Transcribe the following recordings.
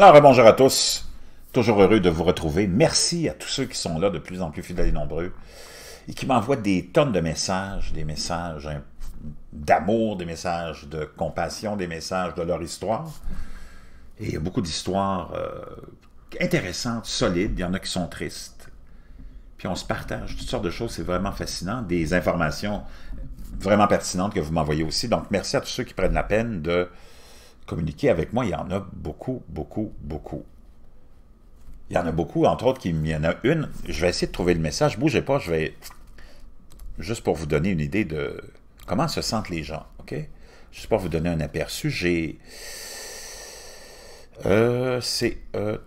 Alors, euh, bonjour à tous. Toujours heureux de vous retrouver. Merci à tous ceux qui sont là, de plus en plus fidèles et nombreux, et qui m'envoient des tonnes de messages, des messages hein, d'amour, des messages de compassion, des messages de leur histoire. Et il y a beaucoup d'histoires euh, intéressantes, solides. Il y en a qui sont tristes. Puis on se partage toutes sortes de choses. C'est vraiment fascinant. Des informations vraiment pertinentes que vous m'envoyez aussi. Donc, merci à tous ceux qui prennent la peine de communiquer avec moi, il y en a beaucoup, beaucoup, beaucoup. Il y en a beaucoup, entre autres, il y en a une. Je vais essayer de trouver le message. Bougez pas, je vais... Juste pour vous donner une idée de comment se sentent les gens, OK? Juste pour vous donner un aperçu, j'ai... Euh, c'est... Euh,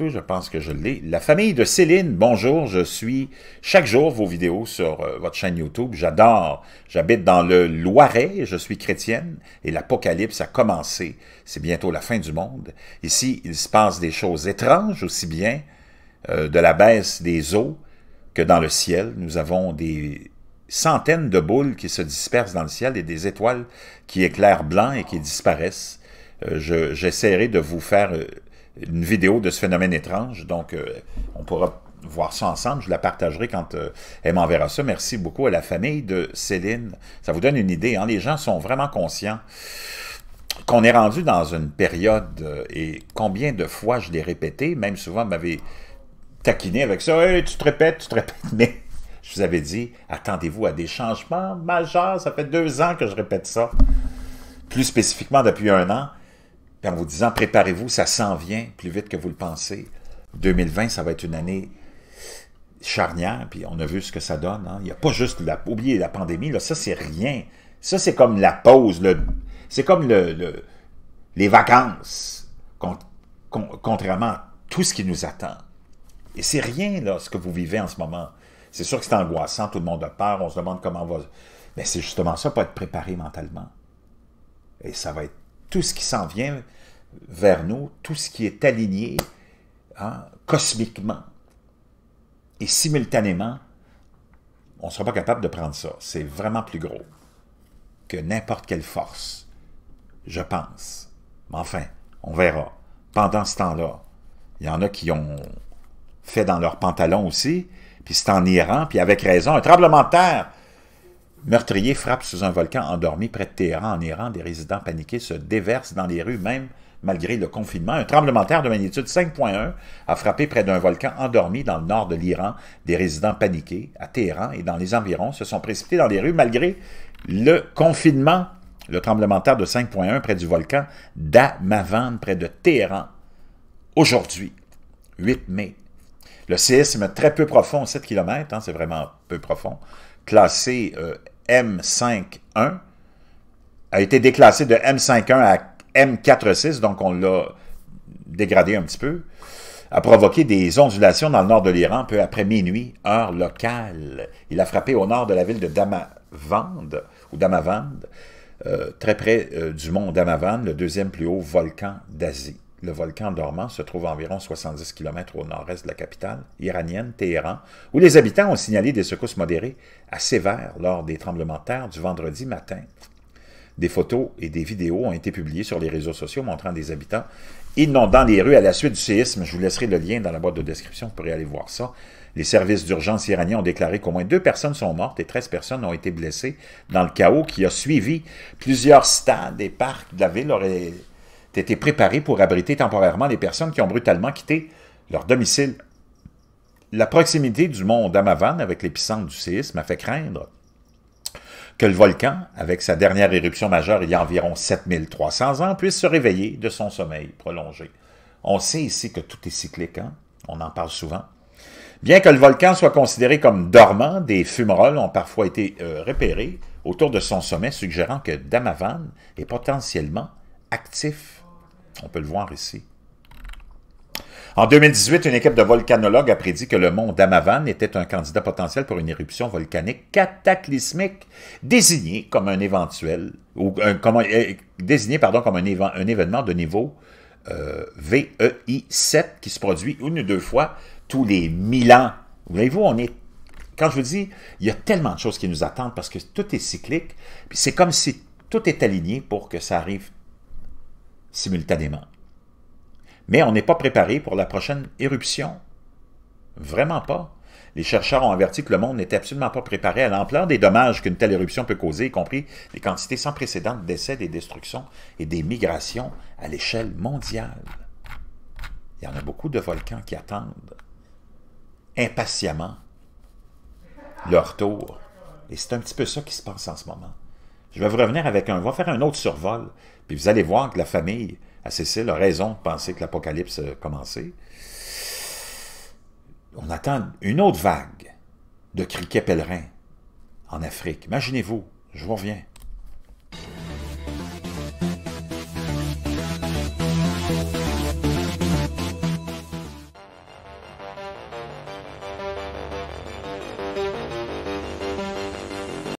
je pense que je l'ai. La famille de Céline, bonjour. Je suis chaque jour vos vidéos sur euh, votre chaîne YouTube. J'adore. J'habite dans le Loiret. Je suis chrétienne et l'apocalypse a commencé. C'est bientôt la fin du monde. Ici, il se passe des choses étranges, aussi bien euh, de la baisse des eaux que dans le ciel. Nous avons des centaines de boules qui se dispersent dans le ciel et des étoiles qui éclairent blanc et qui disparaissent. Euh, j'essaierai de vous faire euh, une vidéo de ce phénomène étrange. Donc, euh, on pourra voir ça ensemble. Je la partagerai quand elle m'enverra ça. Merci beaucoup à la famille de Céline. Ça vous donne une idée. Hein? Les gens sont vraiment conscients qu'on est rendu dans une période, et combien de fois je l'ai répété, même souvent m'avait taquiné avec ça, tu te répètes, tu te répètes, mais je vous avais dit, attendez-vous à des changements majeurs, ça fait deux ans que je répète ça, plus spécifiquement depuis un an, en vous disant préparez-vous, ça s'en vient plus vite que vous le pensez. 2020, ça va être une année charnière, puis on a vu ce que ça donne. Hein. Il n'y a pas juste, la, oublier la pandémie, là, ça c'est rien. Ça c'est comme la pause, c'est comme le, les vacances, contrairement à tout ce qui nous attend. Et c'est rien, là, ce que vous vivez en ce moment. C'est sûr que c'est angoissant, tout le monde a peur, on se demande comment va... Mais c'est justement ça, pas être préparé mentalement. Et ça va être tout ce qui s'en vient vers nous, tout ce qui est aligné hein, cosmiquement et simultanément, on ne sera pas capable de prendre ça. C'est vraiment plus gros que n'importe quelle force, je pense. Mais enfin, on verra. Pendant ce temps-là, il y en a qui ont fait dans leurs pantalons aussi, puis c'est en Iran, puis avec raison, un tremblement de terre Meurtrier frappe sous un volcan endormi près de Téhéran en Iran. Des résidents paniqués se déversent dans les rues, même malgré le confinement. Un tremblement de terre de magnitude 5.1 a frappé près d'un volcan endormi dans le nord de l'Iran. Des résidents paniqués à Téhéran et dans les environs se sont précipités dans les rues malgré le confinement. Le tremblement de terre de 5.1 près du volcan d'Amavan, près de Téhéran. Aujourd'hui, 8 mai, le séisme très peu profond, 7 km, hein, c'est vraiment peu profond, classé euh, M5.1 a été déclassé de M5.1 à M4.6, donc on l'a dégradé un petit peu, a provoqué des ondulations dans le nord de l'Iran peu après minuit, heure locale. Il a frappé au nord de la ville de Damavand, ou Damavand, euh, très près euh, du mont Damavand, le deuxième plus haut volcan d'Asie. Le volcan dormant se trouve à environ 70 km au nord-est de la capitale iranienne, Téhéran, où les habitants ont signalé des secousses modérées à sévères lors des tremblements de terre du vendredi matin. Des photos et des vidéos ont été publiées sur les réseaux sociaux montrant des habitants inondant les rues à la suite du séisme. Je vous laisserai le lien dans la boîte de description, vous y aller voir ça. Les services d'urgence iraniens ont déclaré qu'au moins deux personnes sont mortes et 13 personnes ont été blessées dans le chaos qui a suivi. Plusieurs stades et parcs de la ville auraient été préparé pour abriter temporairement les personnes qui ont brutalement quitté leur domicile. La proximité du mont Damavan avec l'épicentre du séisme a fait craindre que le volcan, avec sa dernière éruption majeure il y a environ 7300 ans, puisse se réveiller de son sommeil prolongé. On sait ici que tout est cyclique, hein? on en parle souvent. Bien que le volcan soit considéré comme dormant, des fumerolles ont parfois été euh, repérées autour de son sommet, suggérant que Damavan est potentiellement actif on peut le voir ici. En 2018, une équipe de volcanologues a prédit que le mont Damavan était un candidat potentiel pour une éruption volcanique cataclysmique, désignée comme un éventuel, ou euh, désigné pardon, comme un, événement de niveau euh, VEI7 qui se produit une ou deux fois tous les mille ans. Voyez-vous, on est quand je vous dis, il y a tellement de choses qui nous attendent parce que tout est cyclique, c'est comme si tout est aligné pour que ça arrive simultanément. Mais on n'est pas préparé pour la prochaine éruption. Vraiment pas. Les chercheurs ont averti que le monde n'était absolument pas préparé à l'ampleur des dommages qu'une telle éruption peut causer, y compris les quantités sans précédent de décès, des destructions et des migrations à l'échelle mondiale. Il y en a beaucoup de volcans qui attendent impatiemment leur tour. Et c'est un petit peu ça qui se passe en ce moment. Je vais vous revenir avec un, on va faire un autre survol, puis vous allez voir que la famille à Cécile a raison de penser que l'apocalypse a commencé. On attend une autre vague de criquets pèlerins en Afrique. Imaginez-vous, je vous reviens.